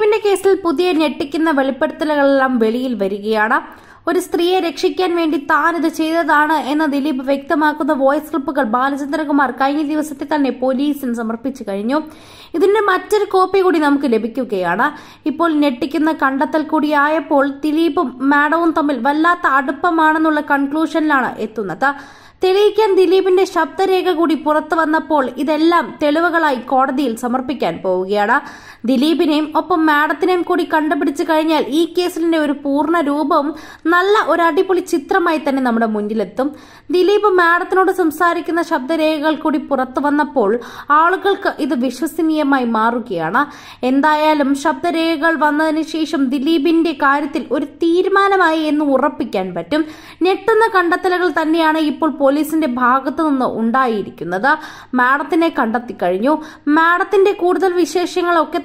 ദിലീപിന്റെ കേസിൽ പുതിയ ഞെട്ടിക്കുന്ന വെളിപ്പെടുത്തലുകളെല്ലാം വെളിയിൽ വരികയാണ് ഒരു സ്ത്രീയെ രക്ഷിക്കാൻ വേണ്ടി താൻ ഇത് ചെയ്തതാണ് എന്ന് ദിലീപ് വ്യക്തമാക്കുന്ന വോയിസ് ക്ലിപ്പുകൾ ബാലചന്ദ്രകുമാർ കഴിഞ്ഞ ദിവസത്തെ തന്നെ പോലീസിന് സമർപ്പിച്ചു കഴിഞ്ഞു ഇതിന്റെ മറ്റൊരു കോപ്പി കൂടി നമുക്ക് ലഭിക്കുകയാണ് ഇപ്പോൾ ഞെട്ടിക്കുന്ന കണ്ടെത്തൽ കൂടിയായപ്പോൾ ദിലീപും മാഡവും തമ്മിൽ വല്ലാത്ത അടുപ്പമാണെന്നുള്ള കൺക്ലൂഷനിലാണ് എത്തുന്നത് തെളിയിക്കാൻ ദിലീപിന്റെ ശബ്ദരേഖ കൂടി പുറത്തു വന്നപ്പോൾ ഇതെല്ലാം തെളിവുകളായി കോടതിയിൽ സമർപ്പിക്കാൻ പോവുകയാണ് ദിലീപിനെയും ഒപ്പം മാഡത്തിനെയും കൂടി കണ്ടുപിടിച്ചു കഴിഞ്ഞാൽ ഈ കേസിന്റെ ഒരു പൂർണ്ണ രൂപം നല്ല ഒരു അടിപൊളി ചിത്രമായി തന്നെ നമ്മുടെ മുന്നിലെത്തും ദിലീപ് മാഡത്തിനോട് സംസാരിക്കുന്ന ശബ്ദരേഖകൾ കൂടി പുറത്തു വന്നപ്പോൾ ആളുകൾക്ക് ഇത് വിശ്വസനീയമായി മാറുകയാണ് എന്തായാലും ശബ്ദരേഖകൾ വന്നതിന് ശേഷം ദിലീപിന്റെ കാര്യത്തിൽ ഒരു തീരുമാനമായി എന്ന് ഉറപ്പിക്കാൻ പറ്റും ഞെട്ടുന്ന കണ്ടെത്തലുകൾ തന്നെയാണ് ഇപ്പോൾ പോലീസിന്റെ ഭാഗത്തു നിന്ന് ഉണ്ടായിരിക്കുന്നത് മാഡത്തിനെ കണ്ടെത്തി കഴിഞ്ഞു മാഡത്തിന്റെ കൂടുതൽ വിശേഷങ്ങളൊക്കെ